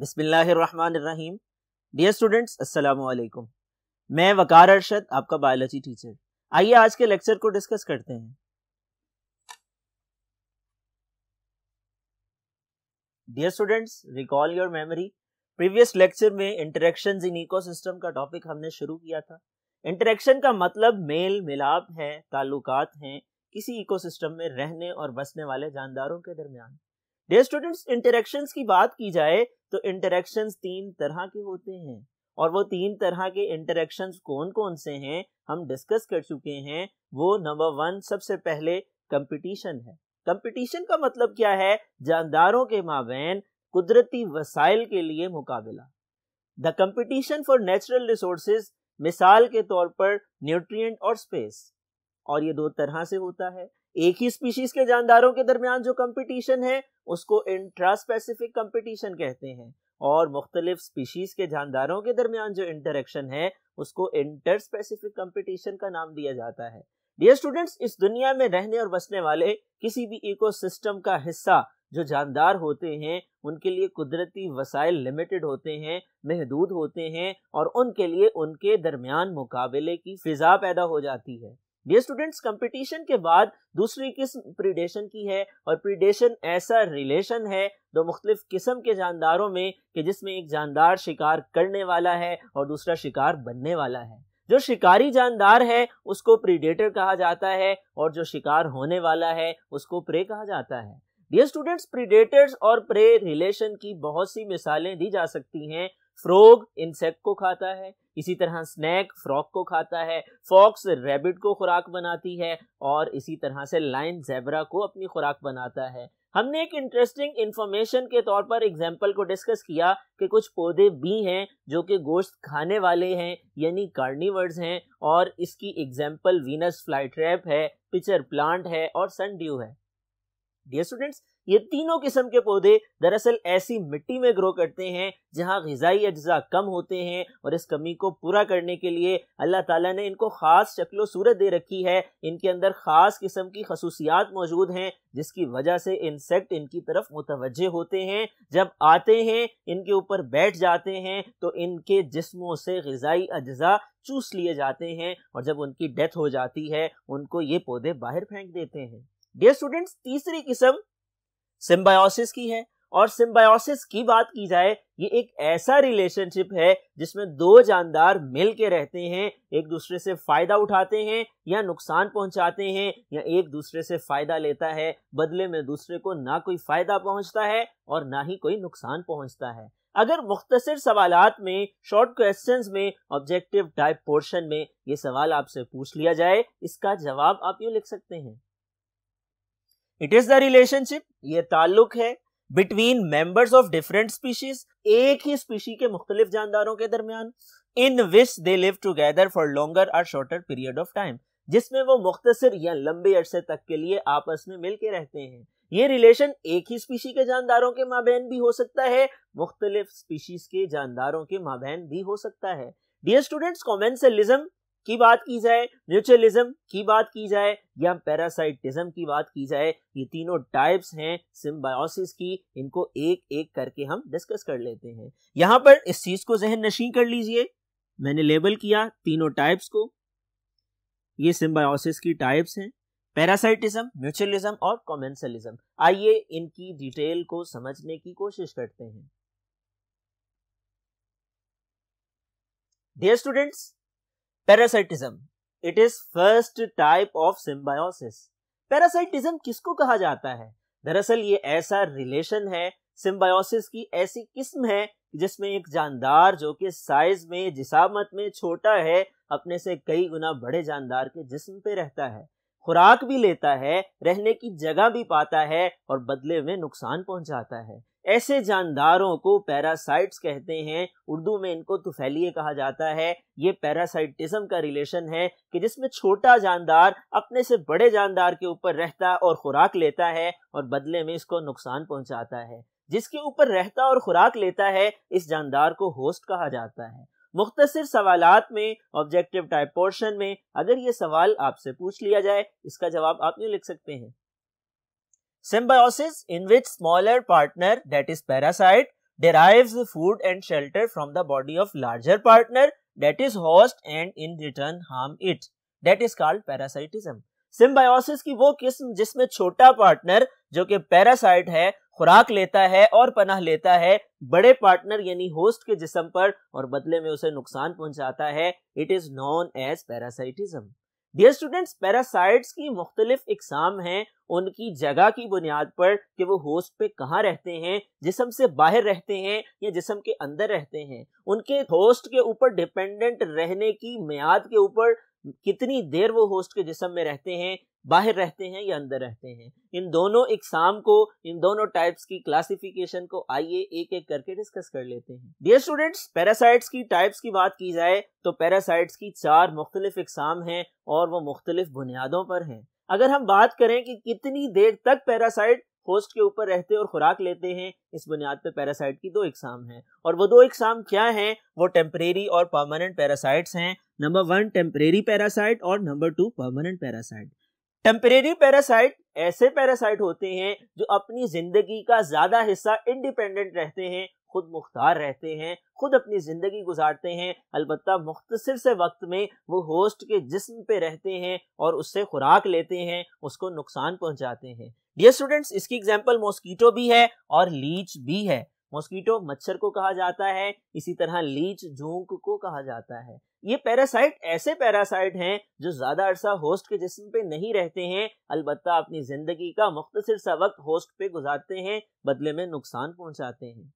बिसमीम dear students वालेकुम मैं वकार अरशद आपका बायोलॉजी टीचर आइए आज के लेक्चर को डिस्कस करते हैं dear students recall your memory previous lecture में इंटरेक्शंस इन इकोसिस्टम का टॉपिक हमने शुरू किया था इंटरेक्शन का मतलब मेल मिलाप है ताल्लुकात हैं किसी इकोसिस्टम में रहने और बसने वाले जानदारों के दरमियान डे स्टूडेंट्स इंटरेक्शन की बात की जाए तो इंटरेक्शन तीन तरह के होते हैं और वो तीन तरह के इंटरेक्शन कौन कौन से हैं हम डिस्कस कर चुके हैं वो नंबर वन सबसे पहले कंपटीशन है कंपटीशन का मतलब क्या है जानदारों के माबेन कुदरती वसाइल के लिए मुकाबला the competition for natural resources मिसाल के तौर पर न्यूट्रिएंट और स्पेस और ये दो तरह से होता है एक ही स्पीशीज के जानदारों के दरमियान जो कंपटीशन है उसको इंट्रास्पेसिफिक कंपटीशन कहते हैं और मुख्तलिफ स्पीशीज़ के जानदारों के दरमियान जो इंटरेक्शन है उसको इंटर स्पेसिफिक कंपटीशन का नाम दिया जाता है डियर स्टूडेंट्स इस दुनिया में रहने और बसने वाले किसी भी इकोसिस्टम का हिस्सा जो जानदार होते हैं उनके लिए कुदरती वसाइल लिमिटेड होते हैं महदूद होते हैं और उनके लिए उनके दरमियान मुकाबले की फिजा पैदा हो जाती है डियर स्टूडेंट्स कंपटीशन के बाद दूसरी किस्म प्रीडेशन की है और प्रीडेशन ऐसा रिलेशन है दो मुख्तलिफ किस्म के जानदारों में कि जिसमें एक जानदार शिकार करने वाला है और दूसरा शिकार बनने वाला है जो शिकारी जानदार है उसको प्रीडेटर कहा जाता है और जो शिकार होने वाला है उसको प्रे कहा जाता है डियर स्टूडेंट्स प्रीडेटर्स और प्रे रिलेशन की बहुत सी मिसालें दी जा सकती हैं फ्रोग इंसेक्ट को खाता है इसी तरह स्नैक फ्रॉक को खाता है फॉक्स रैबिट को खुराक बनाती है और इसी तरह से लाइन जेबरा को अपनी खुराक बनाता है हमने एक इंटरेस्टिंग इंफॉर्मेशन के तौर पर एग्जाम्पल को डिस्कस किया कि कुछ पौधे भी हैं जो कि गोश्त खाने वाले हैं यानी कार्निवर्स हैं और इसकी एग्जाम्पल वीनस फ्लाई ट्रैप है पिचर प्लांट है और सनड्यू है डियर स्टूडेंट्स ये तीनों किस्म के पौधे दरअसल ऐसी मिट्टी में ग्रो करते हैं जहाँ गजाई अज्जा कम होते हैं और इस कमी को पूरा करने के लिए अल्लाह ताला ने इनको ख़ास शक्लो सूरत दे रखी है इनके अंदर ख़ास किस्म की खसूसियात मौजूद हैं जिसकी वजह से इंसेक्ट इनकी तरफ मुतवजे होते हैं जब आते हैं इनके ऊपर बैठ जाते हैं तो इनके जिसमों से गजाई अज्जा चूस लिए जाते हैं और जब उनकी डेथ हो जाती है उनको ये पौधे बाहर फेंक देते हैं डियर स्टूडेंट्स तीसरी किस्म सिम्बायोसिस की है और सिम्बायोसिस की बात की जाए ये एक ऐसा रिलेशनशिप है जिसमें दो जानदार मिल के रहते हैं एक दूसरे से फायदा उठाते हैं या नुकसान पहुंचाते हैं या एक दूसरे से फायदा लेता है बदले में दूसरे को ना कोई फायदा पहुंचता है और ना ही कोई नुकसान पहुंचता है अगर मुख्तसर सवाल में शॉर्ट क्वेश्चन में ऑब्जेक्टिव टाइप पोर्शन में ये सवाल आपसे पूछ लिया जाए इसका जवाब आप यूँ लिख सकते हैं इट इज द रिलेशनशिप ये ताल्लुक है between members of different species एक ही स्पीशी के मुख्तलिफ जानदारों के दरमियान in which they live together for longer और शॉर्टर पीरियड ऑफ टाइम जिसमें वो मुख्तसर या लंबे अरसे तक के लिए आपस में मिल के रहते हैं ये रिलेशन एक ही स्पीशी के जानदारों के माबेन भी हो सकता है मुख्तलिफ स्पीशीज के जानदारों के माबेन भी हो सकता है डियर स्टूडेंट्स कॉमेंसलिज्म की बात की जाए म्यूचुअलिज्म की बात की जाए या पैरासाइटिज्म की बात की जाए ये तीनों टाइप्स हैं सिम्बायोसिस की इनको एक एक करके हम डिस्कस कर लेते हैं यहां पर इस चीज़ को जहन नशी कर लीजिए मैंने लेबल किया तीनों टाइप्स को ये सिम्बायोसिस की टाइप्स हैं पैरासाइटिज्म म्यूचुअलिज्म और कॉमेंसलिज्म आइए इनकी डिटेल को समझने की कोशिश करते हैं dear students parasitism it is first type of symbiosis parasitism किसको कहा जाता है दरअसल ये ऐसा रिलेशन है सिम्बायोसिस की ऐसी किस्म है जिसमें एक जानदार जो कि साइज में जिसामत में छोटा है अपने से कई गुना बड़े जानदार के जिस्म पे रहता है खुराक भी लेता है रहने की जगह भी पाता है और बदले में नुकसान पहुंचाता है ऐसे जानदारों को पैरासाइट्स कहते हैं उर्दू में इनको तुफैलिए कहा जाता है ये पैरासाइटिज्म का रिलेशन है कि जिसमें छोटा जानदार अपने से बड़े जानदार के ऊपर रहता और खुराक लेता है और बदले में इसको नुकसान पहुंचाता है जिसके ऊपर रहता और खुराक लेता है इस जानदार को होस्ट कहा जाता है मुख्तसर सवाल में ऑब्जेक्टिव टाइप पोर्शन में अगर ये सवाल आपसे पूछ लिया जाए इसका जवाब आप यूँ लिख सकते हैं Symbiosis in which smaller partner that is parasite derives food and shelter from the body of larger partner that is host and in return harm it. That is called parasitism. Symbiosis की वो किस्म जिसमें छोटा partner जो कि parasite है खुराक लेता है और पनाह लेता है बड़े पार्टनर यानी होस्ट के जिसम पर और बदले में उसे नुकसान पहुंचाता है it is known as parasitism dear students parasites की मुख्तलिफ इकसाम हैं उनकी जगह की बुनियाद पर कि वो होस्ट पे कहाँ रहते हैं जिसम से बाहर रहते हैं या जिसम के अंदर रहते हैं उनके होस्ट के ऊपर डिपेंडेंट रहने की मियाद के ऊपर कितनी देर वो होस्ट के जिसम में रहते हैं बाहर रहते हैं या अंदर रहते हैं इन दोनों इकसाम को इन दोनों टाइप्स की क्लासिफिकेशन को आइए एक एक करके डिस्कस कर लेते हैं डियर स्टूडेंट्स पैरासाइट्स की टाइप्स की बात की जाए तो पैरासाइट्स की चार मुख्तलिफ इकसाम हैं और वो मुख्तलिफ बुनियादों पर हैं अगर हम बात करें कि कितनी देर तक पैरासाइट होस्ट के ऊपर रहते और खुराक लेते हैं इस बुनियाद पर पैरासाइट की दो इकसाम हैं और वो दो इकसाम क्या हैं वो टेम्परेरी और परमानेंट पैरासाइट्स हैं नंबर वन टेम्परेरी पैरासाइट और number two permanent parasite temporary parasite ऐसे पैरासाइट होते हैं जो अपनी जिंदगी का ज्यादा हिस्सा इंडिपेंडेंट रहते हैं खुद मुख्तार रहते हैं खुद अपनी ज़िंदगी गुजारते हैं अलबत् मुख्तर से वक्त में वो होस्ट के जिस्म पे रहते हैं और उससे खुराक लेते हैं उसको नुकसान पहुंचाते हैं डियर स्टूडेंट्स इसकी एग्जाम्पल मॉस्किटो भी है और लीच भी है मॉस्किटो मच्छर को कहा जाता है इसी तरह लीच झोंक को कहा जाता है ये पैरासाइट ऐसे पैरासाइट हैं जो ज्यादा अरसा होस्ट के जिस्म पे नहीं रहते हैं अलबत्ता अपनी जिंदगी का मुख्तसर सा वक्त होस्ट पे गुजारते हैं बदले में नुकसान पहुंचाते हैं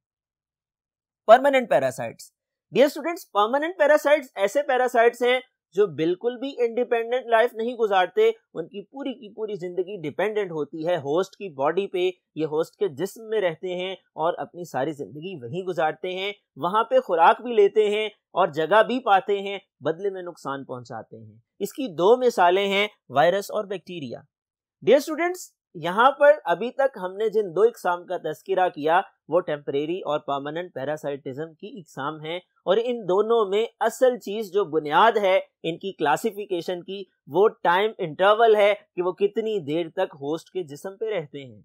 permanent parasites dear students permanent parasites ऐसे पैरासाइट्स हैं जो बिल्कुल भी इंडिपेंडेंट लाइफ नहीं गुजारते उनकी पूरी की पूरी जिंदगी डिपेंडेंट होती है होस्ट की बॉडी पे ये होस्ट के जिस्म में रहते हैं और अपनी सारी जिंदगी वहीं गुजारते हैं वहां पे खुराक भी लेते हैं और जगह भी पाते हैं बदले में नुकसान पहुँचाते हैं इसकी दो मिसालें हैं वायरस और बैक्टीरिया डियर स्टूडेंट्स यहाँ पर अभी तक हमने जिन दो इकसाम का तस्करा किया वो टेम्परेरी और परमानेंट पैरासाइटिज्म की इकसाम है और इन दोनों में असल चीज़ जो बुनियाद है इनकी क्लासिफिकेशन की वो टाइम इंटरवल है कि वो कितनी देर तक होस्ट के जिसम पे रहते हैं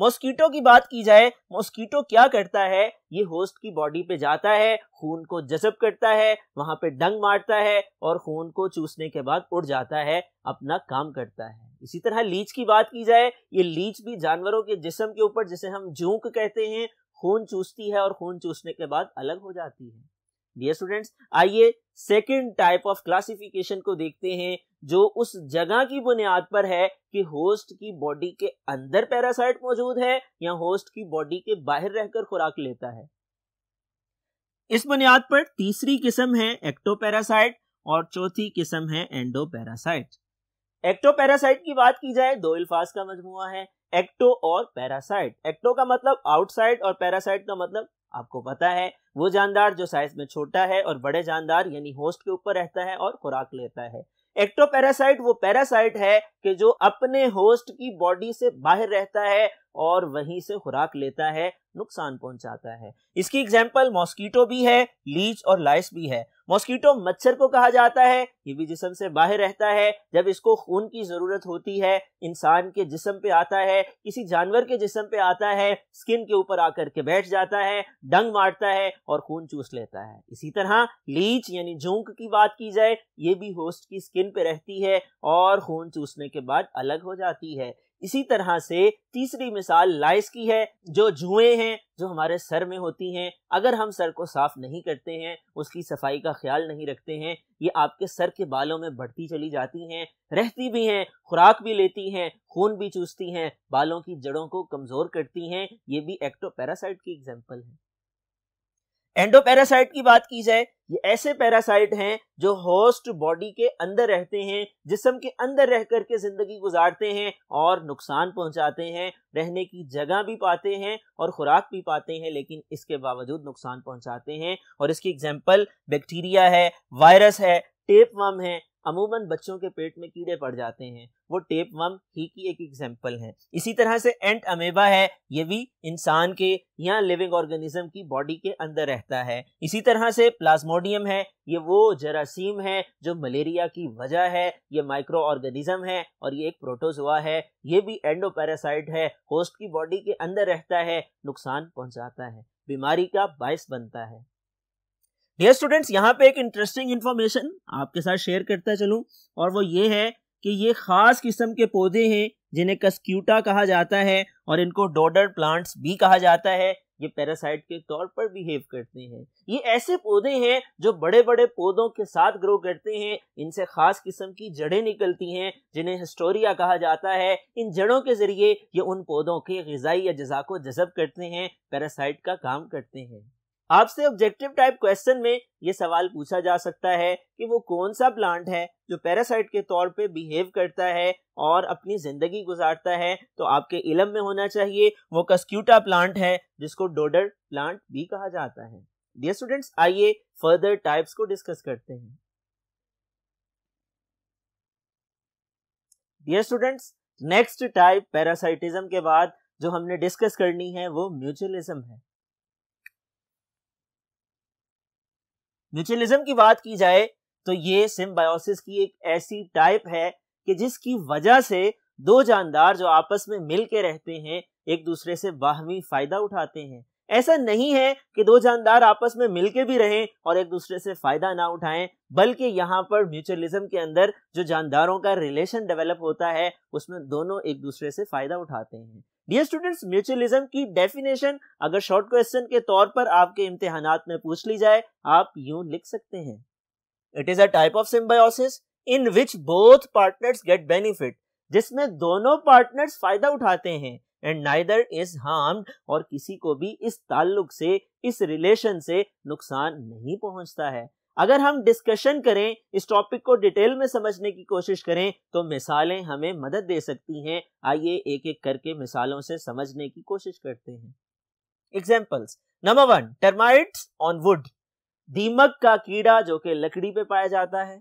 मॉस्किटो की बात की जाए मॉस्किटो क्या करता है ये होस्ट की बॉडी पे जाता है खून को जजब करता है वहां पे डंग मारता है और खून को चूसने के बाद उड़ जाता है अपना काम करता है इसी तरह लीच की बात की जाए ये लीच भी जानवरों के जिसम के ऊपर जिसे हम जूक कहते हैं खून चूसती है और खून चूसने के बाद अलग हो जाती है डियर स्टूडेंट्स आइए सेकेंड टाइप ऑफ क्लासिफिकेशन को देखते हैं जो उस जगह की बुनियाद पर है कि होस्ट की बॉडी के अंदर पैरासाइट मौजूद है या होस्ट की बॉडी के बाहर रहकर खुराक लेता है इस बुनियाद पर तीसरी किस्म है एक्टोपैरासाइट और चौथी किस्म है एंडोपैरासाइट एक्टोपैरासाइट की बात की जाए दो अल्फाज का मजमुआ है एक्टो और पैरासाइट एक्टो का मतलब आउटसाइड और पैरासाइट का मतलब आपको पता है वो जानदार जो साइज में छोटा है और बड़े जानदार यानी होस्ट के ऊपर रहता है और खुराक लेता है एक्टोपैरासाइट वो पैरासाइट है कि जो अपने होस्ट की बॉडी से बाहर रहता है और वहीं से खुराक लेता है नुकसान पहुंचाता है इसकी एग्जाम्पल मॉस्किटो भी है लीच और लाइस भी है मॉस्किटो मच्छर को कहा जाता है ये भी जिसम से बाहर रहता है जब इसको खून की ज़रूरत होती है इंसान के जिसम पे आता है किसी जानवर के जिसम पे आता है स्किन के ऊपर आकर के बैठ जाता है डंग मारता है और खून चूस लेता है इसी तरह लीच यानी झोंक की बात की जाए ये भी होस्ट की स्किन पे रहती है और खून चूसने के बाद अलग हो जाती है इसी तरह से तीसरी मिसाल लाइस की है जो जुएं हैं जो हमारे सर में होती हैं अगर हम सर को साफ नहीं करते हैं उसकी सफाई का ख्याल नहीं रखते हैं ये आपके सर के बालों में बढ़ती चली जाती हैं रहती भी हैं खुराक भी लेती हैं खून भी चूसती हैं बालों की जड़ों को कमज़ोर करती हैं ये भी एक्टोपैरासाइट की एग्जाम्पल है एंडोपैरासाइट की बात की जाए ये ऐसे पैरासाइट हैं जो होस्ट बॉडी के अंदर रहते हैं जिसम के अंदर रह करके जिंदगी गुजारते हैं और नुकसान पहुंचाते हैं रहने की जगह भी पाते हैं और खुराक भी पाते हैं लेकिन इसके बावजूद नुकसान पहुंचाते हैं और इसकी एग्जाम्पल बैक्टीरिया है वायरस है टेप वम है अमूमन बच्चों के पेट में कीड़े पड़ जाते हैं वो टेप वम ही की एक एग्जाम्पल है इसी तरह से एंट अमेबा है ये भी इंसान के या लिविंग ऑर्गेनिज्म की बॉडी के अंदर रहता है इसी तरह से प्लाज्मोडियम है ये वो जरासीम है जो मलेरिया की वजह है ये माइक्रो ऑर्गेनिज्म है और ये एक प्रोटोजोआ है ये भी एंडोपैरासाइट है होस्ट की बॉडी के अंदर रहता है नुकसान पहुंचाता है बीमारी का बायस बनता है डियर स्टूडेंट्स यहाँ पे एक इंटरेस्टिंग इन्फॉर्मेशन आपके साथ शेयर करता चलूँ और वो ये है कि ये खास किस्म के पौधे हैं जिन्हें कस्क्यूटा कहा जाता है और इनको डोडर प्लांट्स भी कहा जाता है ये पैरासाइट के तौर पर बिहेव करते हैं ये ऐसे पौधे हैं जो बड़े बड़े पौधों के साथ ग्रो करते हैं इनसे खास किस्म की जड़ें निकलती हैं जिन्हें हिस्टोरिया कहा जाता है इन जड़ों के जरिए ये उन पौधों के गजाई या जजा को जजब करते हैं पैरासाइट का काम करते हैं आपसे ऑब्जेक्टिव टाइप क्वेश्चन में ये सवाल पूछा जा सकता है कि वो कौन सा प्लांट है जो पैरासाइट के तौर पे बिहेव करता है और अपनी जिंदगी गुजारता है तो आपके इलम में होना चाहिए वो कस्क्यूटा प्लांट है जिसको डोडर प्लांट भी कहा जाता है डियर स्टूडेंट्स आइए फर्दर टाइप्स को डिस्कस करते हैं dear students next type parasitism के बाद जो हमने डिस्कस करनी है वो म्यूचुअलिज्म है म्यूचुअलिज्म की बात की जाए तो ये सिम्बायोसिस की एक ऐसी टाइप है कि जिसकी वजह से दो जानदार जो आपस में मिल के रहते हैं एक दूसरे से बाहमी फायदा उठाते हैं ऐसा नहीं है कि दो जानदार आपस में मिलके भी रहें और एक दूसरे से फायदा ना उठाएं बल्कि यहाँ पर म्यूचुअलिज्म के अंदर जो जानदारों का रिलेशन डेवलप होता है उसमें दोनों एक दूसरे से फायदा उठाते हैं डियर स्टूडेंट्स म्यूचुअलिज्म की डेफिनेशन अगर शॉर्ट क्वेश्चन के तौर पर आपके इम्तिहान में पूछ ली जाए आप यूं लिख सकते हैं it is a type of symbiosis in which both partners get benefit जिसमें दोनों पार्टनर्स फायदा उठाते हैं एंड नाइदर इज हार्म और किसी को भी इस ताल्लुक से इस रिलेशन से नुकसान नहीं पहुंचता है अगर हम डिस्कशन करें इस टॉपिक को डिटेल में समझने की कोशिश करें तो मिसालें हमें मदद दे सकती हैं आइए एक एक करके मिसालों से समझने की कोशिश करते हैं examples number one termite on wood दीमक का कीड़ा जो कि लकड़ी पे पाया जाता है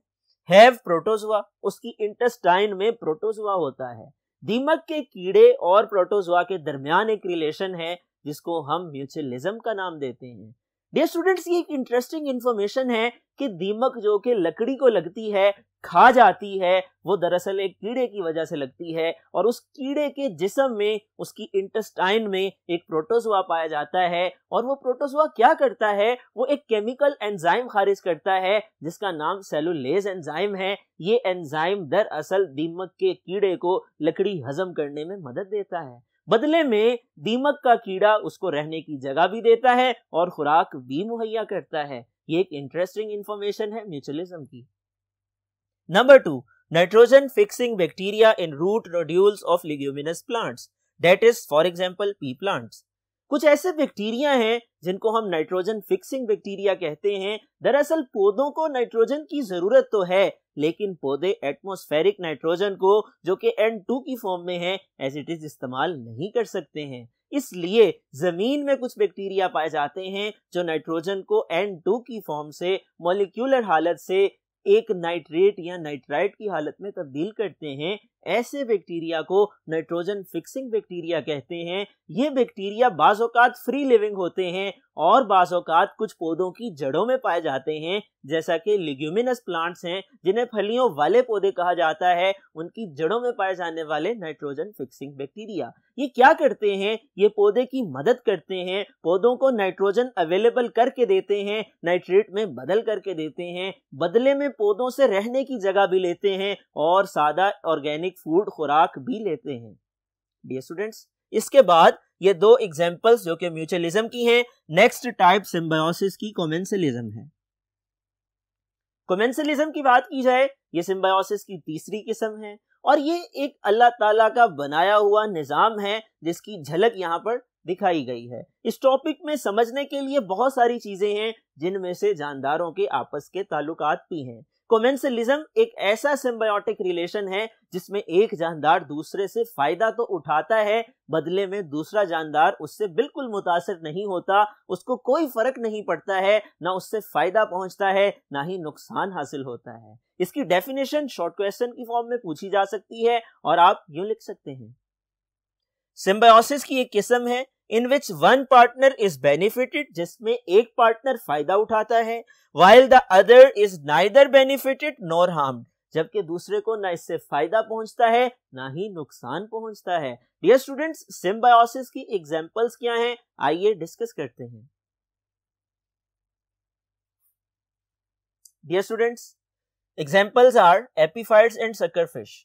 हैव प्रोटोजुआ उसकी इंटेस्टाइन में प्रोटोजुआ होता है दीमक के कीड़े और प्रोटोजोआ के दरमियान एक रिलेशन है जिसको हम म्यूचुअलिज्म का नाम देते हैं डे स्टूडेंट्स ये एक इंटरेस्टिंग इन्फॉर्मेशन है कि दीमक जो कि लकड़ी को लगती है खा जाती है वो दरअसल एक कीड़े की वजह से लगती है और उस कीड़े के जिसम में उसकी इंटेस्टाइन में एक प्रोटोजोआ पाया जाता है और वो प्रोटोजोआ क्या करता है वो एक केमिकल एंजाइम खारिज करता है जिसका नाम सेलुलेज एंजाइम है ये एंजाइम दरअसल दीमक के कीड़े को लकड़ी हजम करने में मदद देता है बदले में दीमक का कीड़ा उसको रहने की जगह भी देता है और खुराक भी मुहैया करता है ये एक इंटरेस्टिंग इंफॉर्मेशन है म्यूचुअलिज्म की number two nitrogen fixing bacteria in root nodules of leguminous plants that is for example pea plants कुछ ऐसे बैक्टीरिया हैं जिनको हम नाइट्रोजन फिक्सिंग बैक्टीरिया कहते हैं दरअसल पौधों को नाइट्रोजन की जरूरत तो है लेकिन पौधे एटमॉस्फेरिक नाइट्रोजन को जो कि N2 की फॉर्म में है एज इट इज इस्तेमाल नहीं कर सकते हैं इसलिए जमीन में कुछ बैक्टीरिया पाए जाते हैं जो नाइट्रोजन को N2 की फॉर्म से मॉलिक्यूलर हालत से एक नाइट्रेट या नाइट्राइट की हालत में तब्दील करते हैं ऐसे बैक्टीरिया को नाइट्रोजन फिक्सिंग बैक्टीरिया कहते हैं ये बैक्टीरिया बाज़ात फ्री लिविंग होते हैं और बाज़ात कुछ पौधों की जड़ों में पाए जाते हैं जैसा कि लिग्यूमिनस प्लांट्स हैं जिन्हें फलियों वाले पौधे कहा जाता है उनकी जड़ों में पाए जाने वाले नाइट्रोजन फिक्सिंग बैक्टीरिया ये क्या करते हैं ये पौधे की मदद करते हैं पौधों को नाइट्रोजन अवेलेबल करके देते हैं नाइट्रेट में बदल करके देते हैं बदले में पौधों से रहने की जगह भी लेते हैं और सादा ऑर्गेनिक एक फूड खुराक भी लेते हैं डियर स्टूडेंट्स इसके बाद ये दो एग्जाम्पल्स जो कि म्यूचुअलिज्म की हैं नेक्स्ट टाइप सिम्बायोसिस की कॉमेंसलिज्म है कॉमेंसलिज्म की बात की जाए ये सिम्बायोसिस की तीसरी किस्म है और ये एक अल्लाह ताला का बनाया हुआ निज़ाम है जिसकी झलक यहाँ पर दिखाई गई है इस टॉपिक में समझने के लिए बहुत सारी चीजें हैं जिनमें से जानदारों के आपस के ताल्लुकात भी हैं कोमेंसलिज्म एक ऐसा सिम्बायोटिक रिलेशन है जिसमें एक जानदार दूसरे से फायदा तो उठाता है बदले में दूसरा जानदार उससे बिल्कुल मुतासर नहीं होता उसको कोई फर्क नहीं पड़ता है ना उससे फायदा पहुंचता है ना ही नुकसान हासिल होता है इसकी डेफिनेशन शॉर्ट क्वेश्चन की फॉर्म में पूछी जा सकती है और आप यूं लिख सकते हैं सिम्बायोसिस की एक किस्म है in which one partner is benefited जिसमें एक पार्टनर फायदा उठाता है while the other is neither benefited nor harm जबकि दूसरे को ना इससे फायदा पहुंचता है ना ही नुकसान पहुंचता है डियर स्टूडेंट्स सिम्बायोसिस की एग्जाम्पल्स क्या हैं आइए डिस्कस करते हैं dear students examples are epiphytes and sucker fish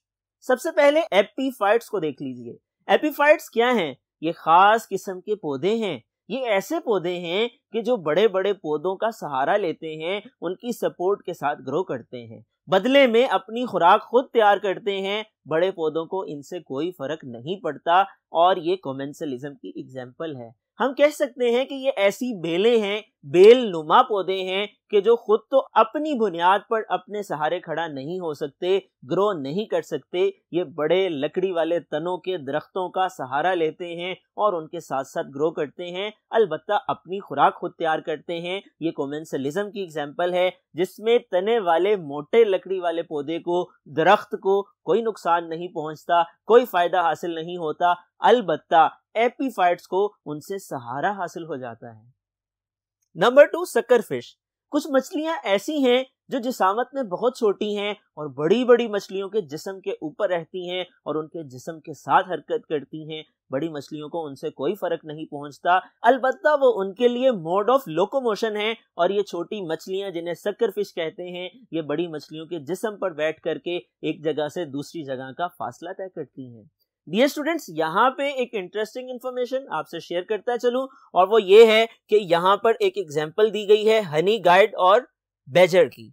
सबसे पहले एपीफाइट्स को देख लीजिए एपीफाइट्स क्या हैं ये खास किस्म के पौधे हैं ये ऐसे पौधे हैं कि जो बड़े बड़े पौधों का सहारा लेते हैं उनकी सपोर्ट के साथ ग्रो करते हैं बदले में अपनी खुराक खुद तैयार करते हैं बड़े पौधों को इनसे कोई फर्क नहीं पड़ता और ये कॉमेंसलिज्म की एग्जाम्पल है हम कह सकते हैं कि ये ऐसी बेलें हैं बेल नुमा पौधे हैं कि जो खुद तो अपनी बुनियाद पर अपने सहारे खड़ा नहीं हो सकते ग्रो नहीं कर सकते ये बड़े लकड़ी वाले तनों के दरख्तों का सहारा लेते हैं और उनके साथ साथ ग्रो करते हैं अलबत् अपनी खुराक खुद तैयार करते हैं ये कॉमेंसलिज्म की एग्जाम्पल है जिसमें तने वाले मोटे लकड़ी वाले पौधे को दरख्त को कोई नुकसान नहीं पहुंचता कोई फायदा हासिल नहीं होता अलबत्ता एपीफाइट्स को उनसे सहारा हासिल हो जाता है नंबर टू सकर फिश कुछ मछलियां ऐसी हैं जो जिसामत में बहुत छोटी हैं और बड़ी बड़ी मछलियों के जिसम के ऊपर रहती हैं और उनके जिसम के साथ हरकत करती हैं बड़ी मछलियों को उनसे कोई फर्क नहीं पहुंचता अलबत् वो उनके लिए मोड ऑफ लोकोमोशन है और ये छोटी मछलियां जिन्हें सक्कर फिश कहते हैं ये बड़ी मछलियों के जिसम पर बैठ करके एक जगह से दूसरी जगह का फासला तय करती हैं डियर स्टूडेंट्स यहाँ पे एक इंटरेस्टिंग इन्फॉर्मेशन आपसे शेयर करता चलूँ और वो ये है कि यहाँ पर एक एग्जाम्पल दी गई है हनी गाइड और बेजर की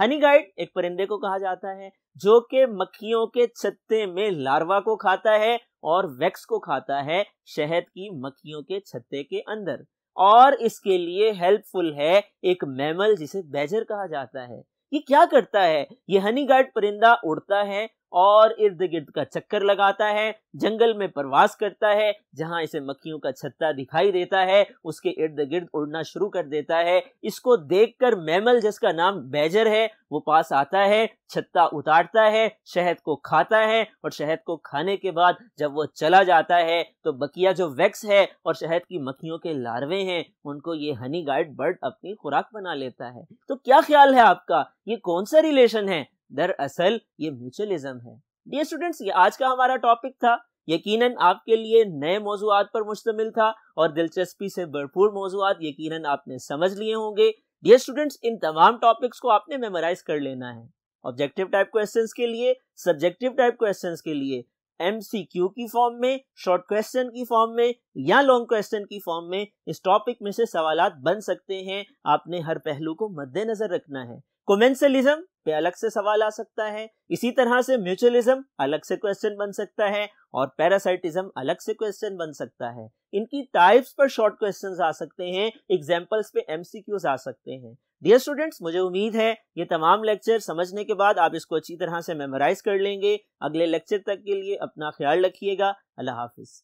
हनी गाइड एक परिंदे को कहा जाता है जो कि मक्खियों के छत्ते में लार्वा को खाता है और वैक्स को खाता है शहद की मक्खियों के छत्ते के अंदर और इसके लिए हेल्पफुल है एक मैमल जिसे बेजर कहा जाता है ये क्या करता है ये हनी गार्ड परिंदा उड़ता है और इर्द गिर्द का चक्कर लगाता है जंगल में प्रवास करता है जहां इसे मक्खियों का छत्ता दिखाई देता है उसके इर्द गिर्द उड़ना शुरू कर देता है इसको देखकर मैमल जिसका नाम बैजर है वो पास आता है छत्ता उतारता है शहद को खाता है और शहद को खाने के बाद जब वो चला जाता है तो बकिया जो वैक्स है और शहद की मक्खियों के लार्वे हैं उनको ये हनी गाइड बर्ड अपनी खुराक बना लेता है तो क्या ख्याल है आपका ये कौन सा रिलेशन है दरअसल ये म्यूचुअलिज्म है डियर स्टूडेंट्स ये आज का हमारा टॉपिक था यकीनन आपके लिए नए मौजूद पर मुश्तमिल था और दिलचस्पी से भरपूर मौजूद यकीनन आपने समझ लिए होंगे डियर स्टूडेंट्स इन तमाम टॉपिक्स को आपने मेमोराइज कर लेना है ऑब्जेक्टिव टाइप क्वेश्चंस के लिए सब्जेक्टिव टाइप क्वेश्चंस के लिए एमसीक्यू की फॉर्म में शॉर्ट क्वेश्चन की फॉर्म में या लॉन्ग क्वेश्चन की फॉर्म में इस टॉपिक में से सवाल बन सकते हैं आपने हर पहलू को मद्देनजर रखना है कोमेंसलिज्म पे अलग से सवाल आ सकता है इसी तरह से म्यूचुअलिज्म अलग से क्वेश्चन बन सकता है और पैरासाइटिज्म अलग से क्वेश्चन बन सकता है इनकी टाइप्स पर शॉर्ट क्वेश्चंस आ सकते हैं एग्जांपल्स पे एमसीक्यूज आ सकते हैं डियर स्टूडेंट्स मुझे उम्मीद है ये तमाम लेक्चर समझने के बाद आप इसको अच्छी तरह से मेमोराइज कर लेंगे अगले लेक्चर तक के लिए अपना ख्याल रखिएगा अल्लाह हाफिज़